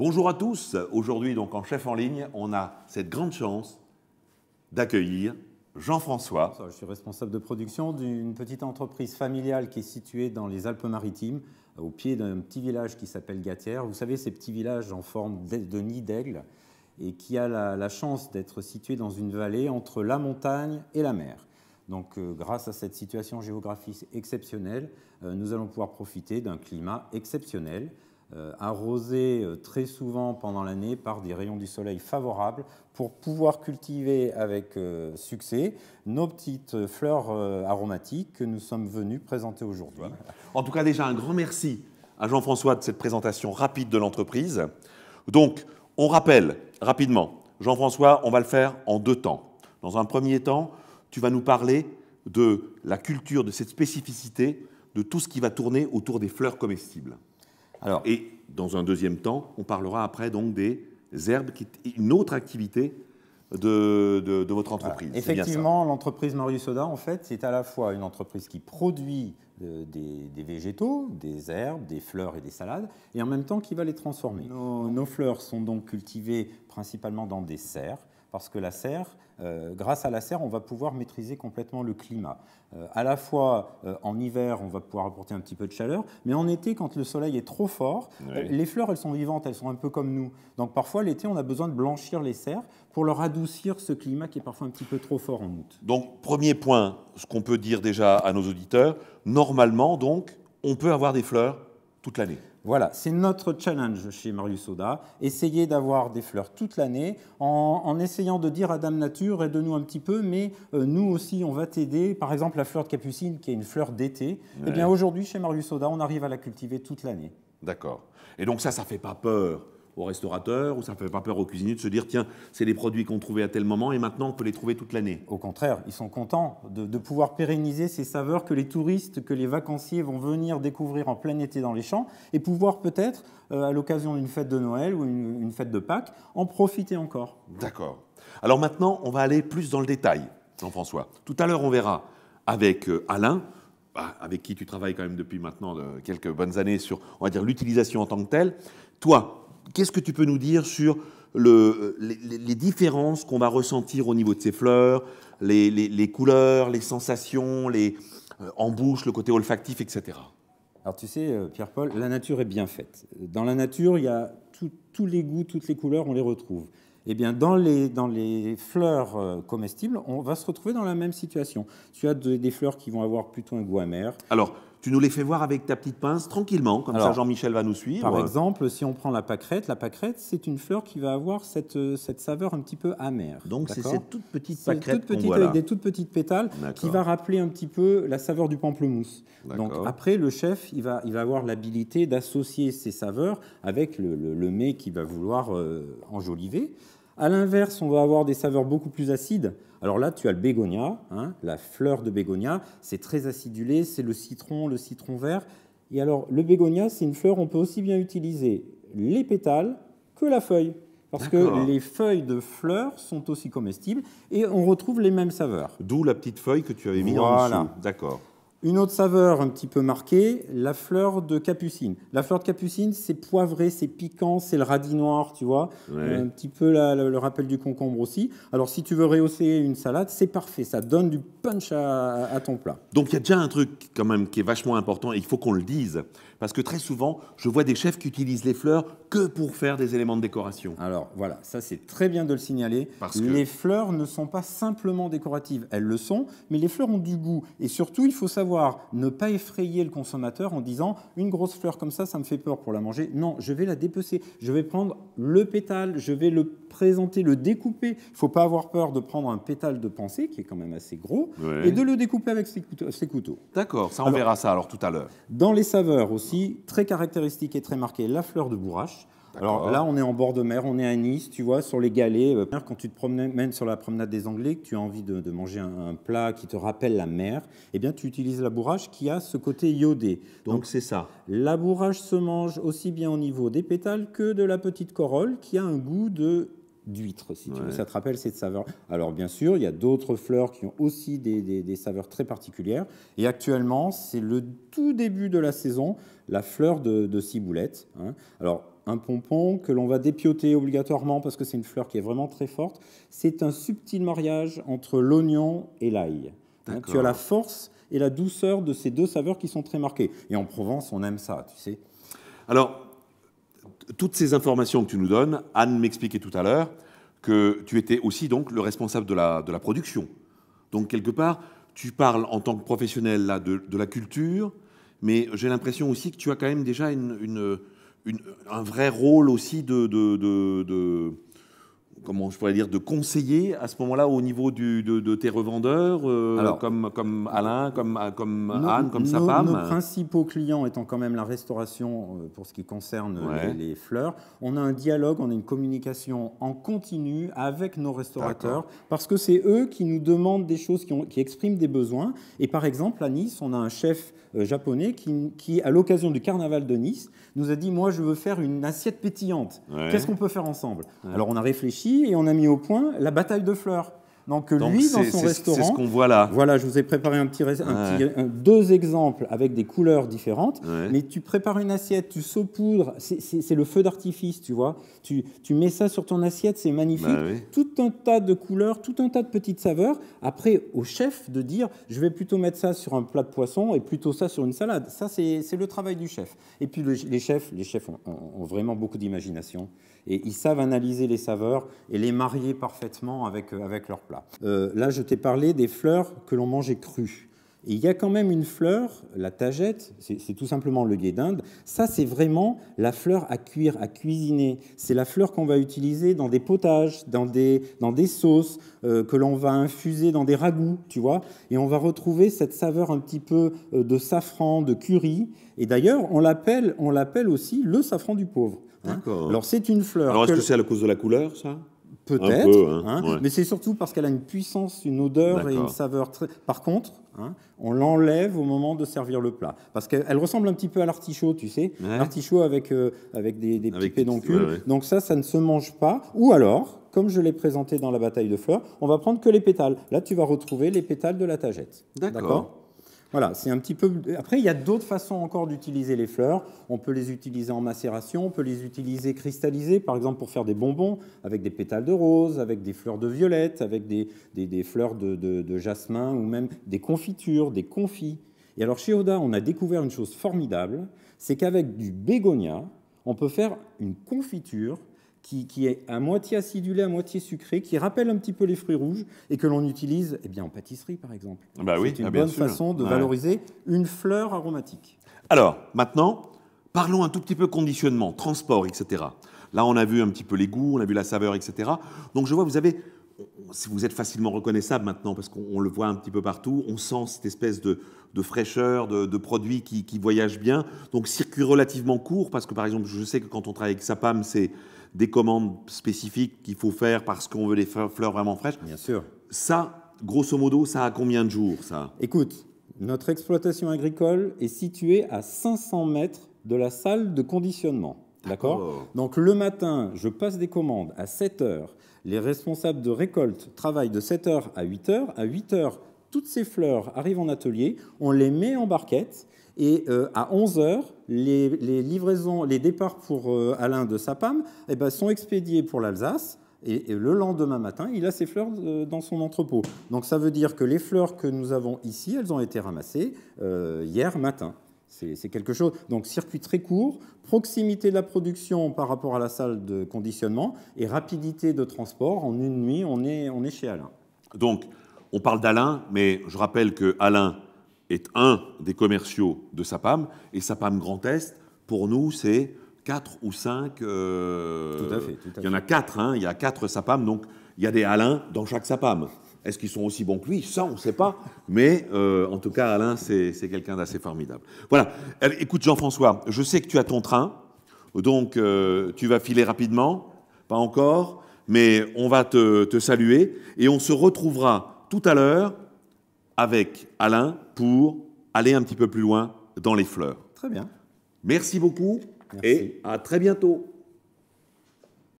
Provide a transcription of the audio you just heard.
Bonjour à tous. Aujourd'hui, donc en chef en ligne, on a cette grande chance d'accueillir Jean-François. Je suis responsable de production d'une petite entreprise familiale qui est située dans les Alpes-Maritimes, au pied d'un petit village qui s'appelle Gatière. Vous savez, ces petits villages en forme de nid d'aigle et qui a la, chance d'être situé dans une vallée entre la montagne et la mer. Donc, euh, grâce à cette situation géographique exceptionnelle, euh, nous allons pouvoir profiter d'un climat exceptionnel euh, arrosés euh, très souvent pendant l'année par des rayons du soleil favorables pour pouvoir cultiver avec euh, succès nos petites fleurs aromatiques que nous sommes venus présenter aujourd'hui. En tout cas, déjà un grand merci à Jean-François de cette présentation rapide de l'entreprise. Donc, on rappelle rapidement, Jean-François, on va le faire en deux temps. Dans un premier temps, tu vas nous parler de la culture, de cette spécificité, de tout ce qui va tourner autour des fleurs comestibles. Alors, et dans un deuxième temps, on parlera après donc des herbes, qui une autre activité de, votre entreprise. Effectivement, l'entreprise Marius Soda, en fait, c'est à la fois une entreprise qui produit euh, des, végétaux, des herbes, des fleurs et des salades, et en même temps qui va les transformer. Nos, nos fleurs sont donc cultivées principalement dans des serres parce que la serre, euh, grâce à la serre, on va pouvoir maîtriser complètement le climat. Euh, à la fois euh, en hiver, on va pouvoir apporter un petit peu de chaleur, mais en été, quand le soleil est trop fort, les fleurs, elles sont vivantes, elles sont un peu comme nous. Donc parfois, l'été, on a besoin de blanchir les serres pour leur adoucir ce climat qui est parfois un petit peu trop fort en août. Donc, premier point, ce qu'on peut dire déjà à nos auditeurs, normalement, donc, on peut avoir des fleurs toute l'année. Voilà, c'est notre challenge chez Marius Soda, essayer d'avoir des fleurs toute l'année en, essayant de dire à Dame Nature, aide-nous un petit peu, mais euh, nous aussi on va t'aider. Par exemple, la fleur de capucine, qui est une fleur d'été, eh bien aujourd'hui chez Marius Soda, on arrive à la cultiver toute l'année. D'accord. Et donc ça, ça ne fait pas peur au restaurateurs, ou ça ne fait pas peur aux cuisiniers de se dire, tiens, c'est les produits qu'on trouvait à tel moment et maintenant on peut les trouver toute l'année. Au contraire, ils sont contents de, pouvoir pérenniser ces saveurs que les touristes, que les vacanciers vont venir découvrir en plein été dans les champs et pouvoir peut-être, euh, à l'occasion d'une fête de Noël ou une, fête de Pâques, en profiter encore. D'accord. Alors maintenant, on va aller plus dans le détail, Jean-François. Tout à l'heure, on verra avec euh, Alain bah, avec qui tu travailles quand même depuis maintenant euh, quelques bonnes années sur, on va dire, l'utilisation en tant que telle. Toi, Qu'est-ce que tu peux nous dire sur le, les, différences qu'on va ressentir au niveau de ces fleurs, les, couleurs, les sensations, les, euh, en bouche, le côté olfactif, etc. Alors tu sais, euh, Pierre-Paul, la nature est bien faite. Dans la nature, il y a tous les goûts, toutes les couleurs, on les retrouve. Eh bien, dans les, dans les fleurs euh, comestibles, on va se retrouver dans la même situation. Tu as des fleurs qui vont avoir plutôt un goût amer. Alors, tu nous les fais voir avec ta petite pince tranquillement, comme ça Jean-Michel va nous suivre. Par exemple, si on prend la pâquerette, la pâquerette, c'est une fleur qui va avoir cette, euh, saveur un petit peu amère. Donc c'est cette toute petite pâquerette toute petite, des toutes petites pétales qui va rappeler un petit peu la saveur du pamplemousse. Donc après, le chef, il va, avoir l'habilité d'associer ces saveurs avec le, le, mets qu'il va vouloir euh, enjoliver. À l'inverse, on va avoir des saveurs beaucoup plus acides. Alors là, tu as le bégonia, hein, la fleur de bégonia. C'est très acidulé, c'est le citron, le citron vert. Et alors, le bégonia, c'est une fleur, on peut aussi bien utiliser les pétales que la feuille. Parce que les feuilles de fleurs sont aussi comestibles et on retrouve les mêmes saveurs. D'où la petite feuille que tu avais mise en dessous. D'accord. Une autre saveur un petit peu marquée, la fleur de capucine. La fleur de capucine, c'est poivré, c'est piquant, c'est le radis noir, tu vois. Euh, un petit peu le, rappel du concombre aussi. Alors, si tu veux rehausser une salade, c'est parfait. Ça donne du punch à, à ton plat. Donc, il y a déjà un truc quand même qui est vachement important et il faut qu'on le dise. Parce que très souvent, je vois des chefs qui utilisent les fleurs que pour faire des éléments de décoration. Alors, voilà, ça c'est très bien de le signaler. Parce que... Les fleurs ne sont pas simplement décoratives. Elles le sont, mais les fleurs ont du goût. Et surtout, il faut savoir ne pas effrayer le consommateur en disant une grosse fleur comme ça, ça me fait peur pour la manger. Non, je vais la dépecer, je vais prendre le pétale, je vais le présenter, le découper. Il faut pas avoir peur de prendre un pétale de pensée, qui est quand même assez gros, et de le découper avec ses couteaux. D'accord, ça on verra ça alors tout à l'heure. Dans les saveurs aussi, très caractéristiques et très marquées, la fleur de bourrache. Alors là, on est en bord de mer, on est à Nice, tu vois, sur les galets. Euh, quand tu te promènes sur la promenade des Anglais, que tu as envie de, manger un, plat qui te rappelle la mer, eh bien, tu utilises la bourrage qui a ce côté iodé. Donc c'est ça. La bourrage se mange aussi bien au niveau des pétales que de la petite corolle qui a un goût de d'huître, si tu veux. Ça te rappelle cette saveur. Alors, bien sûr, il y a d'autres fleurs qui ont aussi des, saveurs très particulières. Et actuellement, c'est le tout début de la saison, la fleur de, ciboulette. Hein. Alors, un pompon que l'on va dépioter obligatoirement parce que c'est une fleur qui est vraiment très forte. C'est un subtil mariage entre l'oignon et l'ail. Hein, tu as la force et la douceur de ces deux saveurs qui sont très marquées. Et en Provence, on aime ça, tu sais. Alors, toutes ces informations que tu nous donnes, Anne m'expliquait tout à l'heure que tu étais aussi donc le responsable de la, de la production. Donc, quelque part, tu parles en tant que professionnel là, de, de la culture, mais j'ai l'impression aussi que tu as quand même déjà une un vrai rôle aussi de, de, de comment je pourrais dire, de conseiller à ce moment-là au niveau du, de, tes revendeurs, euh, comme, comme Alain, comme, euh, comme Anne, comme sa Nos principaux clients étant quand même la restauration euh, pour ce qui concerne les, fleurs. On a un dialogue, on a une communication en continu avec nos restaurateurs, parce que c'est eux qui nous demandent des choses, qui, qui, expriment des besoins. Et par exemple, à Nice, on a un chef japonais qui, qui à l'occasion du carnaval de Nice, nous a dit, moi je veux faire une assiette pétillante. Qu'est-ce qu'on peut faire ensemble Alors on a réfléchi et on a mis au point la bataille de fleurs. Donc, euh, lui, dans son restaurant, c'est ce qu'on voit là. Voilà, je vous ai préparé un petit, deux exemples avec des couleurs différentes. Mais tu prépares une assiette, tu saupoudres, c'est le feu d'artifice, tu vois. Tu, mets ça sur ton assiette, c'est magnifique. Bah tout un tas de couleurs, tout un tas de petites saveurs. Après, au chef de dire, je vais plutôt mettre ça sur un plat de poisson et plutôt ça sur une salade. Ça, c'est le travail du chef. Et puis les chefs, les chefs ont vraiment beaucoup d'imagination et ils savent analyser les saveurs et les marier parfaitement avec, euh, avec leur plat. Euh, là, je t'ai parlé des fleurs que l'on mangeait crues il y a quand même une fleur, la tagette, c'est tout simplement le gué d'Inde. Ça, c'est vraiment la fleur à cuire, à cuisiner. C'est la fleur qu'on va utiliser dans des potages, dans des, dans des sauces, euh, que l'on va infuser dans des ragoûts, tu vois. Et on va retrouver cette saveur un petit peu euh, de safran, de curry. Et d'ailleurs, on l'appelle aussi le safran du pauvre. Hein. D'accord. Alors, c'est une fleur. Alors, est-ce que c'est à cause de la couleur, ça Peut-être, hein, hein, mais c'est surtout parce qu'elle a une puissance, une odeur et une saveur. Très... Par contre, hein, on l'enlève au moment de servir le plat, parce qu'elle ressemble un petit peu à l'artichaut, tu sais, artichaut avec euh, avec des, petits pédoncules. Donc ça, ça ne se mange pas. Ou alors, comme je l'ai présenté dans la bataille de fleurs, on va prendre que les pétales. Là, tu vas retrouver les pétales de la tagette. D'accord. Voilà, c'est un petit peu. Après, il y a d'autres façons encore d'utiliser les fleurs. On peut les utiliser en macération, on peut les utiliser cristallisées, par exemple pour faire des bonbons avec des pétales de rose, avec des fleurs de violette, avec des, fleurs de, de, jasmin ou même des confitures, des confits. Et alors chez Oda, on a découvert une chose formidable, c'est qu'avec du bégonia, on peut faire une confiture qui, est à moitié acidulé, à moitié sucré, qui rappelle un petit peu les fruits rouges et que l'on utilise eh bien, en pâtisserie, par exemple. Ah bah c'est une ah bonne façon de valoriser une fleur aromatique. Alors, maintenant, parlons un tout petit peu conditionnement, transport, etc. Là, on a vu un petit peu les goûts, on a vu la saveur, etc. Donc, je vois, vous avez si vous êtes facilement reconnaissable maintenant, parce qu'on le voit un petit peu partout, on sent cette espèce de, fraîcheur, de, produits produit qui, qui, voyage bien. Donc, circuit relativement court, parce que par exemple, je sais que quand on travaille avec Sapam, c'est des commandes spécifiques qu'il faut faire parce qu'on veut des fleurs vraiment fraîches. Bien sûr. Ça, grosso modo, ça a combien de jours, ça Écoute, notre exploitation agricole est située à 500 mètres de la salle de conditionnement. D'accord Donc le matin, je passe des commandes à 7 h Les responsables de récolte travaillent de 7 h à 8 h À 8 h toutes ces fleurs arrivent en atelier, on les met en barquette et euh, à 11 heures, les, livraisons, les départs pour euh, Alain de Sapam eh ben, sont expédiés pour l'Alsace. Et, le lendemain matin, il a ses fleurs euh, dans son entrepôt. Donc ça veut dire que les fleurs que nous avons ici, elles ont été ramassées hier matin. C'est quelque chose. Donc, circuit très court, proximité de la production par rapport à la salle de conditionnement et rapidité de transport. En une nuit, on est, on est chez Alain. Donc, on parle d'Alain, mais je rappelle que Alain est un des commerciaux de Sapam. Et Sapam Grand Est, pour nous, c'est 4 ou 5. Euh, tout à fait. il y en a 4, hein, il y a 4 Sapam. Donc, il y a des Alains dans chaque Sapam. Est-ce qu'ils sont aussi bons que lui Ça, on ne sait pas. Mais euh, en tout cas, Alain, c'est quelqu'un d'assez formidable. Voilà. Écoute, Jean-François, je sais que tu as ton train. Donc, euh, tu vas filer rapidement. Pas encore. Mais on va te, saluer. Et on se retrouvera tout à l'heure avec Alain pour aller un petit peu plus loin dans les fleurs. Très bien. Merci beaucoup et à très bientôt.